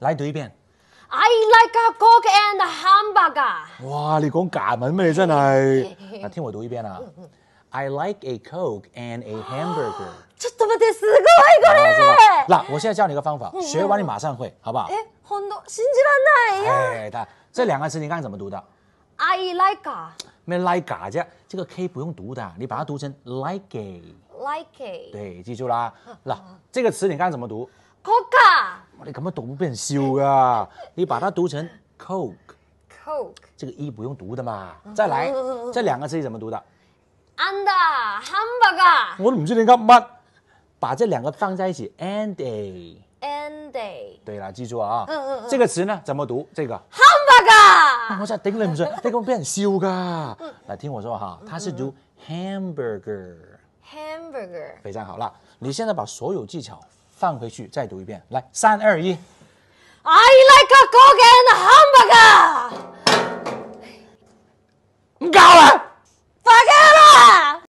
来读一遍，I like a coke and a hamburger。哇，你讲夹门妹真来，听我读一遍啊。I like a coke and a hamburger。ちょっと待ってすごいこれ。那我现在教你一个方法，学完你马上会，好不好？え本当信じられない哎，看这两个词你刚才怎么读的？I like a，咩 like a 这这个 k 不用读的，你把它读成 like a。like a。对，记住啦。那这个词你刚才怎么读 c o c a 你咁样读俾人笑噶！你把它读成 Coke，Coke，这个一不用读的嘛。再来，这两个字怎么读的？Under hamburger，我都唔知你噏乜。把这两个放在一起，Andy，Andy。对啦，记住啊，这个词呢怎么读？这个 hamburger，我系顶你唔顺，你咁俾人笑羞噶。来听我说哈，它是读 hamburger，hamburger，非常好啦，你现在把所有技巧。放回去再读一遍来三二一 i like a goga and hamburger